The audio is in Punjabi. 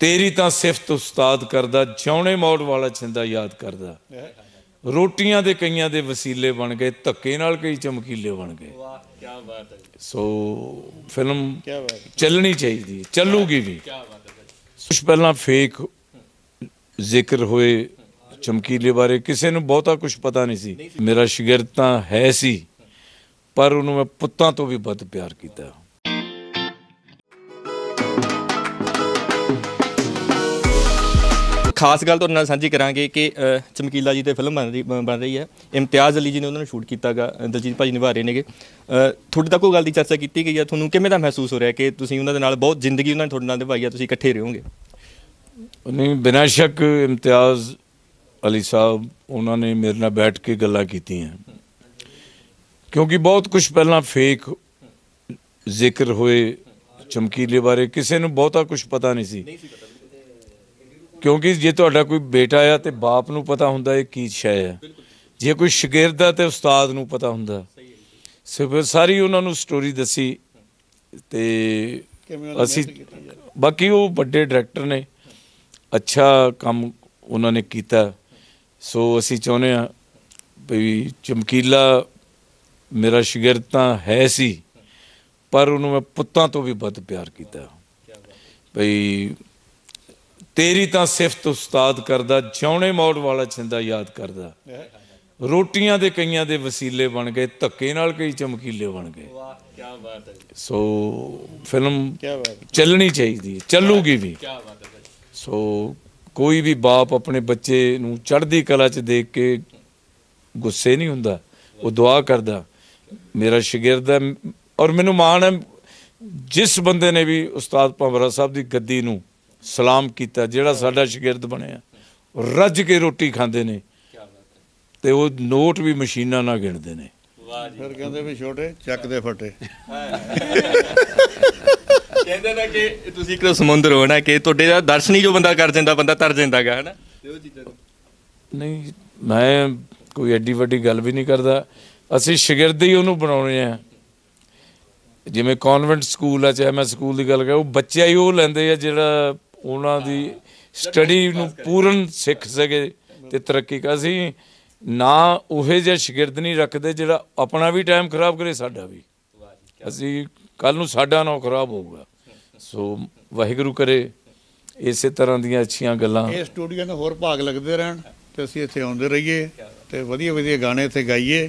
ਤੇਰੀ ਤਾਂ ਸਿਫਤ ਉਸਤਾਦ ਕਰਦਾ ਜਿਉਣੇ ਮੌੜ ਵਾਲਾ ਛਿੰਦਾ ਯਾਦ ਕਰਦਾ ਰੋਟੀਆਂ ਦੇ ਕਈਆਂ ਦੇ ਵਸੀਲੇ ਬਣ ਗਏ ਧੱਕੇ ਨਾਲ ਕਈ ਚਮਕੀਲੇ ਬਣ ਗਏ ਵਾਹ ਕੀ ਬਾਤ ਹੈ ਸੋ ਫਿਲਮ ਚੱਲਣੀ ਚਾਹੀਦੀ ਚੱਲੂਗੀ ਵੀ ਕੀ ਬਾਤ ਹੈ ਕੁਝ ਪਹਿਲਾਂ ਫੇਕ ਜ਼ਿਕਰ ਹੋਏ ਚਮਕੀਲੇ ਬਾਰੇ ਕਿਸੇ ਨੂੰ ਬਹੁਤਾ ਕੁਝ ਪਤਾ ਨਹੀਂ ਸੀ ਮੇਰਾ ਸ਼ਾਗਿਰਦ ਤਾਂ ਹੈ ਸੀ ਪਰ ਉਹਨੂੰ ਮੈਂ ਪੁੱਤਾਂ ਤੋਂ ਵੀ ਵੱਧ ਪਿਆਰ ਕੀਤਾ ਖਾਸ ਗੱਲ ਤੁਹਾਡੇ ਨਾਲ ਸਾਂਝੀ ਕਰਾਂਗੇ ਕਿ ਚਮਕੀਲਾ ਜੀ ਤੇ ਫਿਲਮ ਬਣ ਰਹੀ ਬਣ ਰਹੀ ਹੈ ਇਮਤਿਆਜ਼ ਅਲੀ ਜੀ ਨੇ ਉਹਨਾਂ ਨੂੰ ਸ਼ੂਟ ਕੀਤਾਗਾ ਦਲਜੀਤ ਭਾਜੀ ਨਿਭਾ ਰਹੇ ਨੇਗੇ ਤੁਹਾਡੇ ਤੱਕ ਉਹ ਗੱਲ ਦੀ ਚਰਚਾ ਕੀਤੀ ਗਈ ਹੈ ਤੁਹਾਨੂੰ ਕਿਵੇਂ ਦਾ ਮਹਿਸੂਸ ਹੋ ਰਿਹਾ ਕਿ ਤੁਸੀਂ ਉਹਨਾਂ ਦੇ ਨਾਲ ਬਹੁਤ ਜ਼ਿੰਦਗੀ ਉਹਨਾਂ ਨੇ ਤੁਹਾਡੇ ਨਾਲ ਨਿਭਾਈ ਹੈ ਤੁਸੀਂ ਇਕੱਠੇ ਰਹੋਗੇ ਨਹੀਂ ਬਿਨਾਂ ਸ਼ੱਕ ਇਮਤਿਆਜ਼ ਅਲੀ ਸਾਹਿਬ ਉਹਨਾਂ ਨੇ ਮੇਰੇ ਨਾਲ ਬੈਠ ਕੇ ਗੱਲਾਂ ਕੀਤੀਆਂ ਕਿਉਂਕਿ ਬਹੁਤ ਕੁਝ ਪਹਿਲਾਂ ਫੇਕ ਜ਼ਿਕਰ ਹੋਏ ਚਮਕੀਲੇ ਬਾਰੇ ਕਿਸੇ ਨੂੰ ਬਹੁਤਾ ਕੁਝ ਪਤਾ ਨਹੀਂ ਸੀ ਕਿਉਂਕਿ ਜੇ ਤੁਹਾਡਾ ਕੋਈ ਬੇਟਾ ਆ ਤੇ ਬਾਪ ਨੂੰ ਪਤਾ ਹੁੰਦਾ ਇਹ ਕੀ ਸ਼ੈ ਹੈ ਜੇ ਕੋਈ ਸ਼ਾਗਿਰਦ ਆ ਤੇ ਉਸਤਾਦ ਨੂੰ ਪਤਾ ਹੁੰਦਾ ਹੈ ਫਿਰ ਸਾਰੀ ਉਹਨਾਂ ਨੂੰ ਸਟੋਰੀ ਦੱਸੀ ਤੇ ਅਸੀਂ ਬਾਕੀ ਉਹ ਵੱਡੇ ਡਾਇਰੈਕਟਰ ਨੇ ਅੱਛਾ ਕੰਮ ਉਹਨਾਂ ਨੇ ਕੀਤਾ ਸੋ ਅਸੀਂ ਚਾਹੁੰਦੇ ਆ ਵੀ ਚਮਕੀਲਾ ਮੇਰਾ ਸ਼ਾਗਿਰਦ ਤਾਂ ਹੈ ਸੀ ਪਰ ਉਹਨੂੰ ਮੈਂ ਪੁੱਤਾਂ ਤੋਂ ਵੀ ਵੱਧ ਪਿਆਰ ਕੀਤਾ ਭਈ ਤੇਰੀ ਤਾਂ ਸਿਫਤ ਉਸਤਾਦ ਕਰਦਾ ਜਿਉਣੇ ਮੌੜ ਵਾਲਾ ਛਿੰਦਾ ਯਾਦ ਕਰਦਾ ਰੋਟੀਆਂ ਦੇ ਕਈਆਂ ਦੇ ਵਸੀਲੇ ਬਣ ਗਏ ਧੱਕੇ ਨਾਲ ਕਈ ਚਮਕੀਲੇ ਬਣ ਗਏ ਵਾਹ ਕੀ ਬਾਤ ਹੈ ਸੋ ਫਿਲਮ ਚੱਲਣੀ ਚਾਹੀਦੀ ਚੱਲੂਗੀ ਵੀ ਕੀ ਬਾਤ ਹੈ ਸੋ ਕੋਈ ਵੀ ਬਾਪ ਆਪਣੇ ਬੱਚੇ ਨੂੰ ਚੜ੍ਹਦੀ ਕਲਾ 'ਚ ਦੇਖ ਕੇ ਗੁੱਸੇ ਨਹੀਂ ਹੁੰਦਾ ਉਹ ਦੁਆ ਕਰਦਾ ਮੇਰਾ ਸ਼ਾਗਿਰਦ ਹੈ ਔਰ ਮੈਨੂੰ ਮਾਣ ਹੈ ਜਿਸ ਬੰਦੇ ਨੇ ਵੀ ਉਸਤਾਦ ਪੰਵਰਾ ਸਾਹਿਬ ਦੀ ਗੱਦੀ ਨੂੰ ਸਲਾਮ ਕੀਤਾ ਜਿਹੜਾ ਸਾਡਾ ਸ਼ਾਗਿਰਦ ਬਣਿਆ ਰੱਜ ਕੇ ਰੋਟੀ ਖਾਂਦੇ ਨੇ ਤੇ ਉਹ ਨੋਟ ਵੀ ਮਸ਼ੀਨਾਂ ਨਾਲ ਗਿਣਦੇ ਨੇ ਫਿਰ ਕਹਿੰਦੇ ਵੀ ਛੋਟੇ ਚੱਕਦੇ ਫਟੇ ਕਹਿੰਦੇ ਨੇ ਕਿ ਤੁਸੀਂ ਇੱਕ ਸਮੁੰਦਰ ਹੋ ਨਾ ਕਿ ਤੁਹਾਡੇ ਦਾ ਦਰਸ਼ਨ ਹੀ ਜੋ ਬੰਦਾ ਕਰ ਜਾਂਦਾ ਬੰਦਾ ਤਰ ਜਾਂਦਾਗਾ ਹਨਾ ਤੇ ਉਹ ਚੀਜ਼ਾਂ ਨਹੀਂ ਮੈਂ ਕੋਈ ਐਡੀ ਵੱਡੀ ਗੱਲ ਵੀ ਨਹੀਂ ਕਰਦਾ ਅਸੀਂ ਸ਼ਾਗਿਰਦ ਹੀ ਉਹਨੂੰ ਬਣਾਉਣੇ ਆ ਜਿਵੇਂ ਕਨਵੈਂਟ ਸਕੂਲ ਆ ਚਾਹੇ ਮੈਂ ਸਕੂਲ ਦੀ ਗੱਲ ਕਰਾਂ ਉਹ ਬੱਚਾ ਹੀ ਉਹ ਲੈਂਦੇ ਆ ਜਿਹੜਾ ਉਹਨਾਂ ਦੀ ਸਟੱਡੀ ਨੂੰ ਪੂਰਨ ਸਿੱਖ ਸਕੇ ਤੇ ਤਰੱਕੀ ਸੀ ਨਾ ਉਹੇ ਜਿਹੇ ਸ਼ਗਿਰਦ ਨਹੀਂ ਰੱਖਦੇ ਜਿਹੜਾ ਆਪਣਾ ਵੀ ਟਾਈਮ ਖਰਾਬ ਕਰੇ ਸਾਡਾ ਵੀ ਅਸੀਂ ਕੱਲ ਨੂੰ ਸਾਡਾ ਨਾ ਖਰਾਬ ਹੋਊਗਾ ਸੋ ਵਾਹਿਗੁਰੂ ਕਰੇ ਇਸੇ ਤਰ੍ਹਾਂ ਦੀਆਂ ਅੱਛੀਆਂ ਗੱਲਾਂ ਇਹ ਸਟੂਡੀਓ ਨੇ ਹੋਰ ਭਾਗ ਲੱਗਦੇ ਰਹਿਣ ਤੇ ਅਸੀਂ ਇੱਥੇ ਆਉਂਦੇ ਰਹੀਏ ਤੇ ਵਧੀਆ ਵਧੀਆ ਗਾਣੇ ਇੱਥੇ ਗਾਈਏ